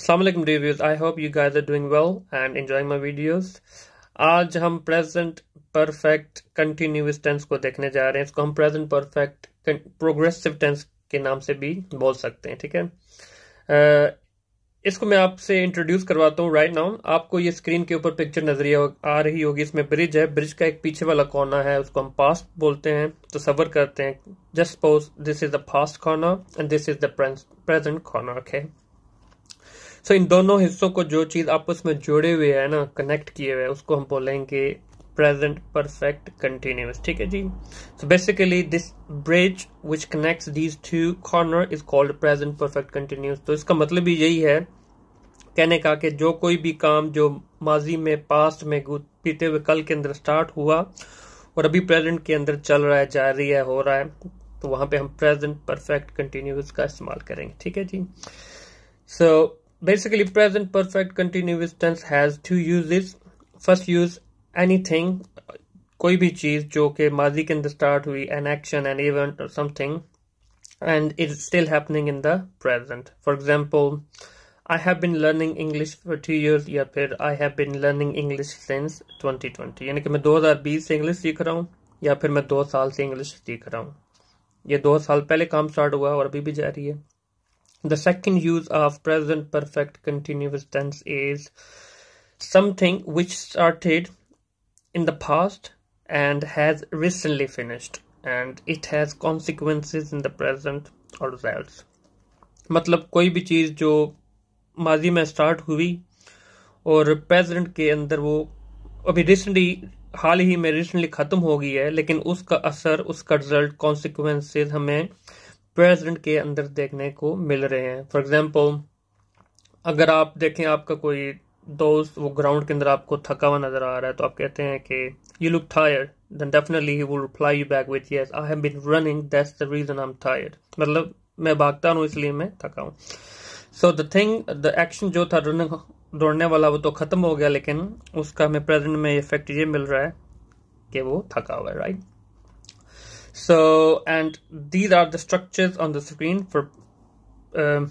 Assalamualaikum dear viewers, I hope you guys are doing well and enjoying my videos. आज हम present perfect continuous tense को देखने जा रहे हैं इसको हम प्रेजेंट परफेक्ट प्रोग्रेसिव टेंस के नाम से भी बोल सकते हैं ठीक है इसको मैं आपसे इंट्रोड्यूस करवाता हूँ राइट नाउ आपको ये स्क्रीन के ऊपर पिक्चर नजरिए आ रही होगी इसमें ब्रिज है ब्रिज का एक पीछे वाला कोना है उसको हम पास्ट बोलते हैं तो सबर करते हैं just suppose this is the past कोना and this is the present कोना ओके सो इन दोनों हिस्सों को जो चीज़ आपस में जुड़े हुए है ना कनेक्ट किए हुए उसको हम बोलेंगे प्रेजेंट परफेक्ट कंटिन्यूस ठीक है जी so basically this bridge which connect these two corner is called present perfect continuous तो इसका मतलब भी यही है कहने का कि जो कोई भी काम जो माजी में पास्ट में बीते हुए कल के अंदर स्टार्ट हुआ और अभी प्रेजेंट के अंदर चल रहा है जा रही है हो रहा है तो वहां पे हम प्रेजेंट परफेक्ट कंटिन्यूस का इस्तेमाल करेंगे ठीक है जी सो so, basically present perfect continuous tense has two uses first use anything कोई भी चीज जो कि माजी के अंदर स्टार्ट हुई एन एक्शन एन इवेंट और something and it still happening in the present for example I have been learning English for two years या फिर I have been learning English since 2020 यानी कि मैं 2020 से इंग्लिश सीख रहा हूँ या फिर मैं दो साल से इंग्लिश सीख रहा हूँ ये दो साल पहले काम स्टार्ट हुआ और अभी भी जारी है The second use of present perfect continuous tense is something which started in the past and has recently finished and it has consequences in the present or results मतलब कोई भी चीज़ जो माजी में स्टार्ट हुई और प्रेजेंट के अंदर वो अभी रिसेंटली हाल ही में रिसेंटली ख़त्म हो गई है लेकिन उसका असर उसका रिजल्ट कॉन्सिक्वेंसेस हमें प्रेजेंट के अंदर देखने को मिल रहे हैं फॉर एग्जाम्पल अगर आप देखें आपका कोई दोस्त वो ग्राउंड के अंदर आपको थका हुआ नजर आ रहा है तो आप कहते हैं कि you look tired then definitely he will reply you back with yes I have been running that's the reason I am tired मतलब मैं भागता हूँ इसलिए मैं थका हूँ so the thing the action जो था रनिंग दौड़ने वाला वो तो खत्म हो गया लेकिन उसका हमें प्रेजेंट में इफेक्ट ये मिल रहा है कि वो थका हुआ है right So, and these are the structures on the screen for um,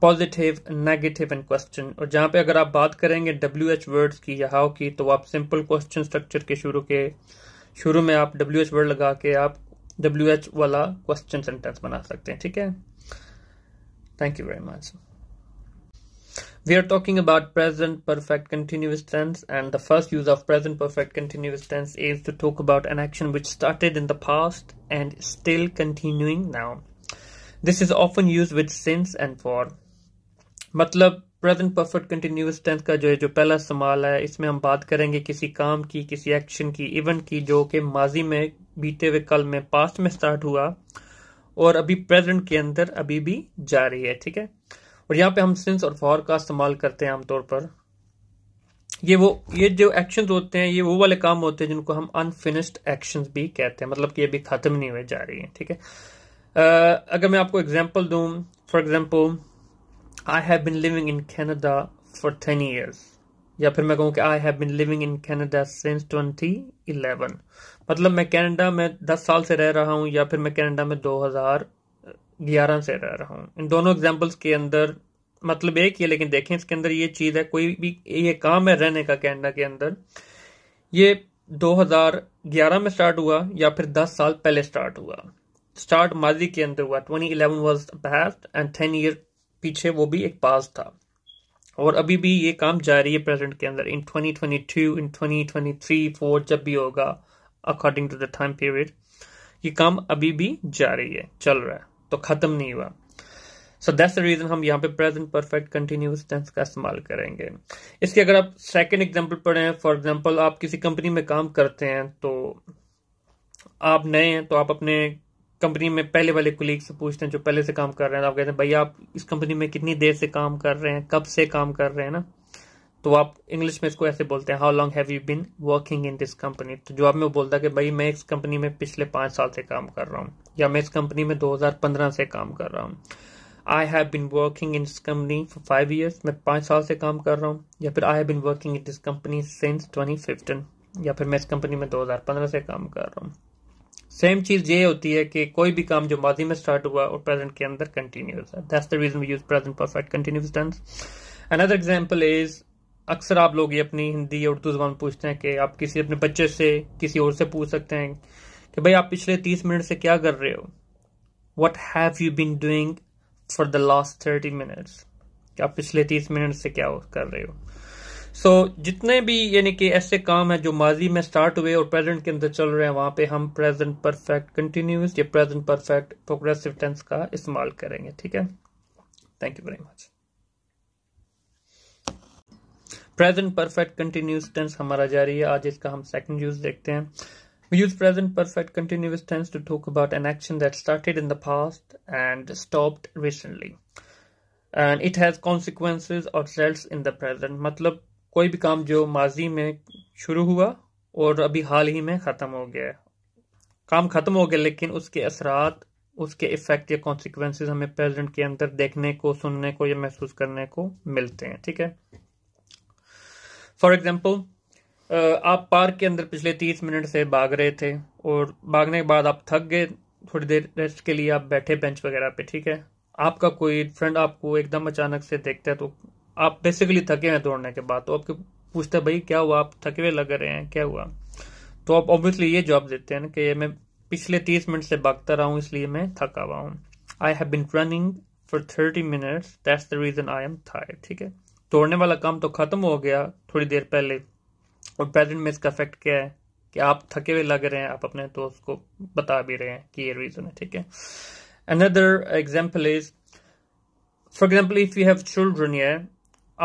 positive negative and question और जहाँ पे अगर आप बात करेंगे डब्ल्यू एच वर्ड्स की या हाउ की तो आप सिंपल क्वेश्चन स्ट्रक्चर के शुरू के शुरू में आप डब्ल्यू एच वर्ड लगा के आप डब्ल्यू एच वाला क्वेश्चन सेंटेंस बना सकते हैं ठीक है thank you very much We are talking about present perfect continuous tense and the first use of present perfect continuous tense is to talk about an action which started in the past and still continuing now. This is often used with since and for. मतलब present perfect continuous tense का जो है जो पहला सवाल है इसमें हम बात करेंगे किसी काम की किसी एक्शन की इवेंट की जो कि माजी में बीते हुए कल में पास्ट में स्टार्ट हुआ और अभी प्रेजेंट के अंदर अभी भी रही है ठीक है और यहाँ पे हम सिंस और फॉर का इस्तेमाल करते हैं आमतौर पर ये वो ये जो एक्शंस होते हैं ये वो वाले काम होते हैं जिनको हम अनफिनिश्ड एक्शंस भी कहते हैं मतलब कि ये ख़त्म नहीं हुए जा रही है ठीक है uh, अगर मैं आपको एग्जांपल दूं for example I have been living in Canada for ten years या फिर मैं कहूँ कि I have been living in Canada since eleven मतलब मैं कैनेडा में दस साल से रह रहा हूँ या फिर मैं कैनेडा में हजार ग्यारह से रह रहा हूँ इन दोनों एग्जाम्पल्स के अंदर मतलब एक ही है लेकिन देखें इसके अंदर ये चीज़ है कोई भी ये काम है रहने का कैनेडा के अंदर ये 2011 में स्टार्ट हुआ या फिर 10 साल पहले स्टार्ट हुआ स्टार्ट माजी के अंदर हुआ 2011 was past and ten year पीछे वो भी एक पास था और अभी भी ये काम जारी है प्रेजेंट के अंदर इन 2022 इन 2023 फोर जब भी होगा according to the time period ये काम अभी भी जारी है चल रहा है तो खत्म नहीं हुआ सो दैट्स रीजन हम यहाँ पे प्रेजेंट परफेक्ट कंटिन्यूस टेंस का इस्तेमाल करेंगे इसके अगर आप सेकेंड एग्जाम्पल पढ़े फॉर एग्जाम्पल आप किसी कंपनी में काम करते हैं तो आप नए हैं तो आप अपने कंपनी में पहले वाले कुलीग से पूछते हैं जो पहले से काम कर रहे हैं तो आप कहते हैं भाई आप इस कंपनी में कितनी देर से काम कर रहे हैं कब से काम कर रहे हैं ना तो आप इंग्लिश में इसको ऐसे बोलते हैं how long have you been working in this company तो जवाब में बोलता कि भाई मैं इस कंपनी में पिछले पांच साल से काम कर रहा हूँ या मैं इस कंपनी में 2015 से काम कर रहा हूँ I have been working in this company for five years मैं पांच साल से काम कर रहा हूँ या फिर I have been working in this company since twenty या फिर मैं इस कंपनी में 2015 से काम कर रहा हूँ सेम चीज़ ये होती है कि कोई भी काम जो माजी में स्टार्ट हुआ और प्रेजेंट के अंदर कंटिन्यूस है that's the reason we use present perfect continuous tense another example is अक्सर आप लोग ये अपनी हिंदी या उर्दू जबान पूछते हैं कि आप किसी अपने बच्चे से किसी और से पूछ सकते हैं कि भाई आप पिछले तीस मिनट से क्या कर रहे हो what have you been doing for the last thirty minutes आप पिछले तीस मिनट से क्या कर रहे हो सो so, जितने भी यानी कि ऐसे काम है जो माजी में स्टार्ट हुए और प्रेजेंट के अंदर चल रहे हैं वहां पे हम प्रेजेंट परफेक्ट कंटिन्यूस या प्रेजेंट परफेक्ट प्रोग्रेसिव टेंस का इस्तेमाल करेंगे ठीक है thank you very much present perfect continuous tense हमारा जारी है आज इसका हम सेकंड यूज देखते हैं we use present perfect continuous tense to talk about an action that started in the past and stopped recently and it has consequences और results in the present मतलब कोई भी काम जो माजी में शुरू हुआ और अभी हाल ही में ख़त्म हो गया है काम ख़त्म हो गया लेकिन उसके असरात उसके इफ़ेक्ट या कॉन्सिक्वेंसेज हमें प्रेजेंट के अंदर देखने को सुनने को या महसूस करने को मिलते हैं ठीक है फॉर एग्जाम्पल uh, आप पार्क के अंदर पिछले तीस मिनट से भाग रहे थे और भागने के बाद आप थक गए थोड़ी देर रेस्ट के लिए आप बैठे बेंच वगैरह पे ठीक है आपका कोई फ्रेंड आपको एकदम अचानक से देखता है तो आप बेसिकली थके हैं दौड़ने के बाद तो आपके पूछते हैं भाई क्या हुआ आप थके हुए लग रहे हैं क्या हुआ तो आप ऑब्वियसली ये जवाब देते हैं कि मैं पिछले तीस मिनट से भागता रहा हूँ इसलिए मैं थका हुआ हूँ I have been running for thirty minutes that's the reason I am tired ठीक है तोड़ने वाला काम तो ख़त्म हो गया थोड़ी देर पहले और प्रेजेंट में इसका इफेक्ट क्या है कि आप थके हुए लग रहे हैं आप अपने दोस्त तो को बता भी रहे हैं कि ये रीज़न है ठीक है another example is for example if you have children ये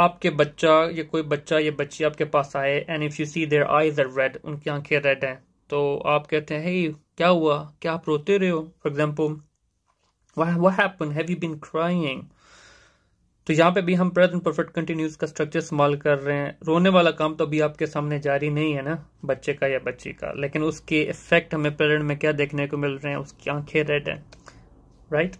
आपके बच्चा या कोई बच्चा या बच्ची आपके पास आए and if you see their eyes are red उनकी आंखें रेड हैं तो आप कहते हैं hey, क्या हुआ क्या आप रोते रहे हो for example happen have you been crying तो यहाँ पे भी हम प्रेजेंट परफेक्ट कंटिन्यूस का स्ट्रक्चर इस्तेमाल कर रहे हैं रोने वाला काम तो अभी आपके सामने जारी नहीं है ना बच्चे का या बच्ची का लेकिन उसके इफेक्ट हमें प्रेजेंट में क्या देखने को मिल रहे हैं उसकी आंखें रेड हैं राइट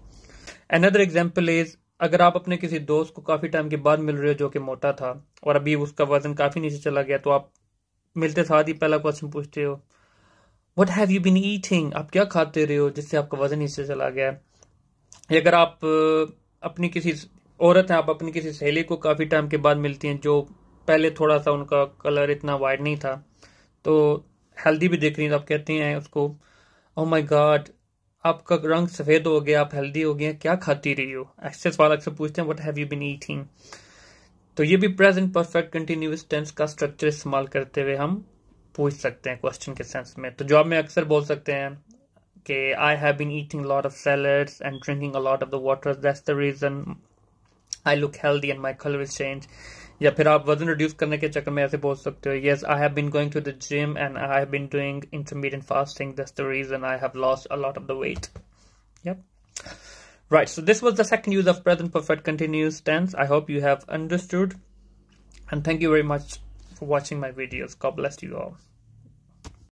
अनदर एग्जाम्पल इज अगर आप अपने किसी दोस्त को काफी टाइम के बाद मिल रहे हो जो कि मोटा था और अभी उसका वजन काफी नीचे चला गया तो आप मिलते साथ ही पहला क्वेश्चन पूछते हो what have you been eating आप क्या खाते रहे हो जिससे आपका वजन नीचे चला गया है अगर आप अपनी किसी औरत है आप अपनी किसी सहेली को काफ़ी टाइम के बाद मिलती हैं जो पहले थोड़ा सा उनका कलर इतना वाइड नहीं था तो हेल्दी भी देख रही है तो आप कहती हैं उसको ओ माई गॉड आपका रंग सफ़ेद हो गया आप हेल्दी हो गए क्या खाती रही हो ऐसे सवाल अक्सर पूछते हैं what have you been eating तो ये भी प्रेजेंट परफेक्ट कंटिन्यूस टेंस का स्ट्रक्चर इस्तेमाल करते हुए हम पूछ सकते हैं क्वेश्चन के सेंस में तो जॉब में अक्सर बोल सकते हैं कि I have been eating lot of salads and drinking a lot of the water that's the reason I look healthy and my colour is change या फिर आप वजन रिड्यूस करने के चक्कर में ऐसे बोल सकते हो yes I have been going to the gym and I have been doing intermediate fasting that's the reason I have lost a lot of the weight yep right so this was the second use of present perfect continuous tense i hope you have understood and thank you very much for watching my videos god bless you all